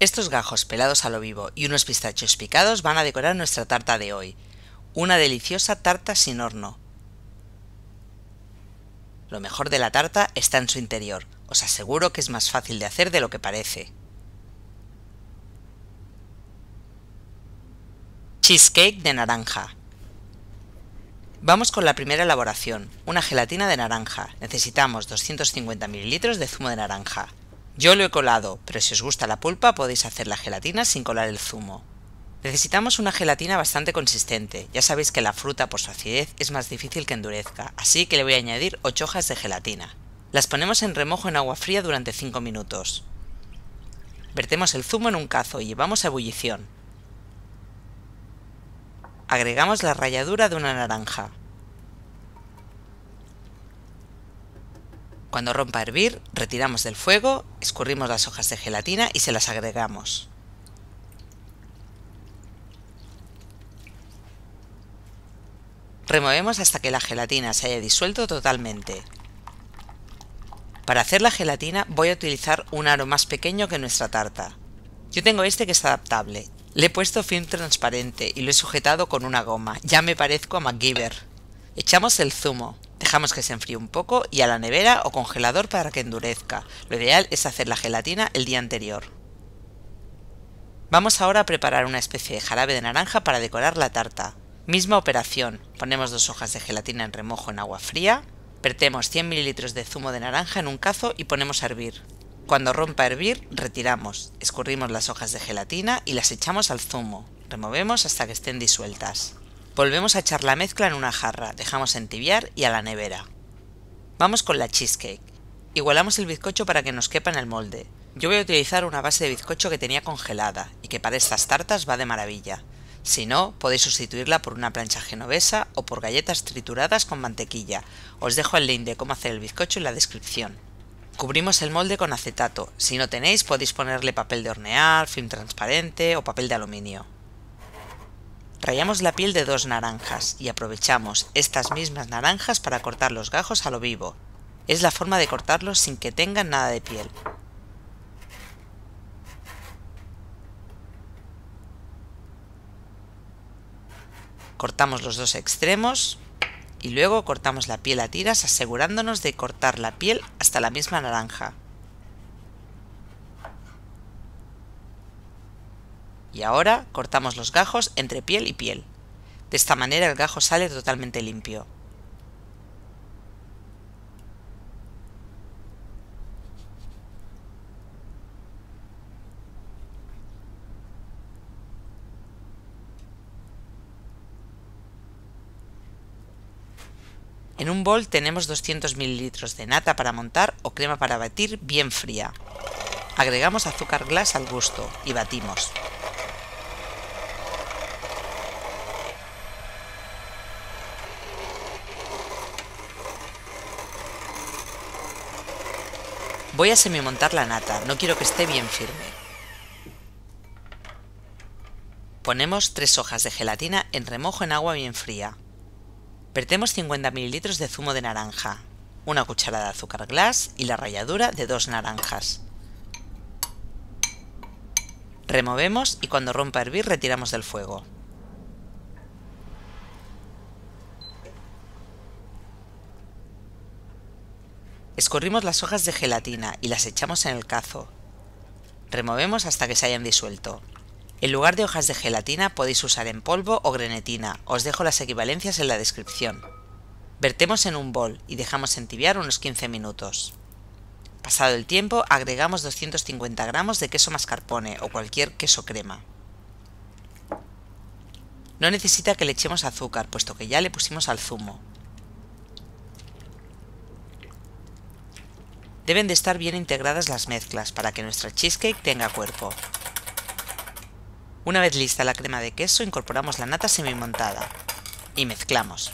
Estos gajos pelados a lo vivo y unos pistachos picados van a decorar nuestra tarta de hoy. Una deliciosa tarta sin horno. Lo mejor de la tarta está en su interior. Os aseguro que es más fácil de hacer de lo que parece. Cheesecake de naranja. Vamos con la primera elaboración, una gelatina de naranja. Necesitamos 250 ml de zumo de naranja, yo lo he colado, pero si os gusta la pulpa podéis hacer la gelatina sin colar el zumo. Necesitamos una gelatina bastante consistente, ya sabéis que la fruta por su acidez es más difícil que endurezca, así que le voy a añadir 8 hojas de gelatina. Las ponemos en remojo en agua fría durante 5 minutos. Vertemos el zumo en un cazo y llevamos a ebullición. Agregamos la ralladura de una naranja. Cuando rompa a hervir, retiramos del fuego, escurrimos las hojas de gelatina y se las agregamos. Removemos hasta que la gelatina se haya disuelto totalmente. Para hacer la gelatina voy a utilizar un aro más pequeño que nuestra tarta. Yo tengo este que es adaptable. Le he puesto film transparente y lo he sujetado con una goma. Ya me parezco a MacGyver. Echamos el zumo. Dejamos que se enfríe un poco y a la nevera o congelador para que endurezca. Lo ideal es hacer la gelatina el día anterior. Vamos ahora a preparar una especie de jarabe de naranja para decorar la tarta. Misma operación, ponemos dos hojas de gelatina en remojo en agua fría, vertemos 100 ml de zumo de naranja en un cazo y ponemos a hervir. Cuando rompa a hervir, retiramos, escurrimos las hojas de gelatina y las echamos al zumo. Removemos hasta que estén disueltas. Volvemos a echar la mezcla en una jarra, dejamos entibiar y a la nevera. Vamos con la cheesecake. Igualamos el bizcocho para que nos quepa en el molde. Yo voy a utilizar una base de bizcocho que tenía congelada y que para estas tartas va de maravilla. Si no, podéis sustituirla por una plancha genovesa o por galletas trituradas con mantequilla. Os dejo el link de cómo hacer el bizcocho en la descripción. Cubrimos el molde con acetato. Si no tenéis, podéis ponerle papel de hornear, film transparente o papel de aluminio. Rayamos la piel de dos naranjas y aprovechamos estas mismas naranjas para cortar los gajos a lo vivo. Es la forma de cortarlos sin que tengan nada de piel. Cortamos los dos extremos y luego cortamos la piel a tiras asegurándonos de cortar la piel hasta la misma naranja. Y ahora cortamos los gajos entre piel y piel. De esta manera el gajo sale totalmente limpio. En un bol tenemos 200 ml de nata para montar o crema para batir bien fría. Agregamos azúcar glas al gusto y batimos. Voy a semimontar la nata, no quiero que esté bien firme. Ponemos tres hojas de gelatina en remojo en agua bien fría. Vertemos 50 ml de zumo de naranja, una cucharada de azúcar glass y la ralladura de dos naranjas. Removemos y cuando rompa a hervir retiramos del fuego. Escurrimos las hojas de gelatina y las echamos en el cazo. Removemos hasta que se hayan disuelto. En lugar de hojas de gelatina podéis usar en polvo o grenetina, os dejo las equivalencias en la descripción. Vertemos en un bol y dejamos entibiar unos 15 minutos. Pasado el tiempo agregamos 250 gramos de queso mascarpone o cualquier queso crema. No necesita que le echemos azúcar, puesto que ya le pusimos al zumo. Deben de estar bien integradas las mezclas para que nuestra cheesecake tenga cuerpo. Una vez lista la crema de queso, incorporamos la nata semimontada y mezclamos.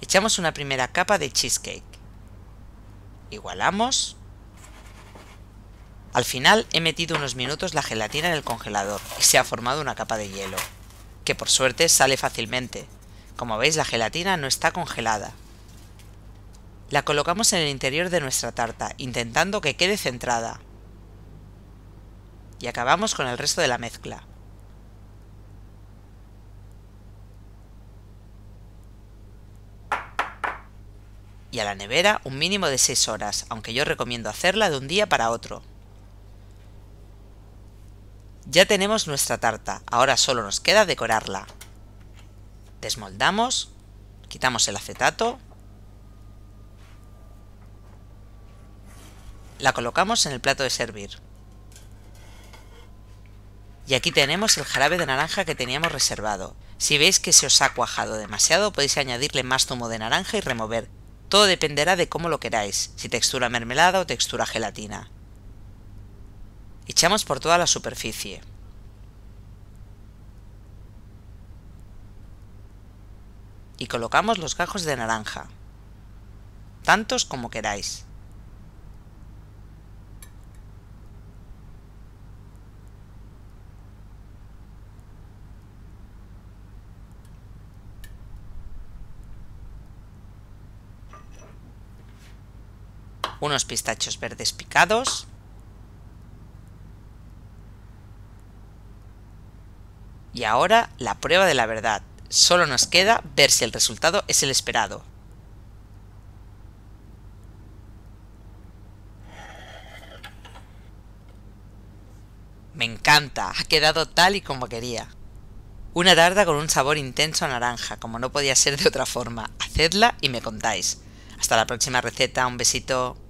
Echamos una primera capa de cheesecake. Igualamos. Al final he metido unos minutos la gelatina en el congelador y se ha formado una capa de hielo que por suerte sale fácilmente. Como veis la gelatina no está congelada. La colocamos en el interior de nuestra tarta, intentando que quede centrada. Y acabamos con el resto de la mezcla. Y a la nevera un mínimo de 6 horas, aunque yo recomiendo hacerla de un día para otro. Ya tenemos nuestra tarta, ahora solo nos queda decorarla. Desmoldamos, quitamos el acetato, la colocamos en el plato de servir. Y aquí tenemos el jarabe de naranja que teníamos reservado. Si veis que se os ha cuajado demasiado, podéis añadirle más zumo de naranja y remover. Todo dependerá de cómo lo queráis, si textura mermelada o textura gelatina. Echamos por toda la superficie. Y colocamos los gajos de naranja. Tantos como queráis. unos pistachos verdes picados Y ahora la prueba de la verdad. Solo nos queda ver si el resultado es el esperado. Me encanta, ha quedado tal y como quería. Una tarta con un sabor intenso a naranja, como no podía ser de otra forma. Hacedla y me contáis. Hasta la próxima receta, un besito.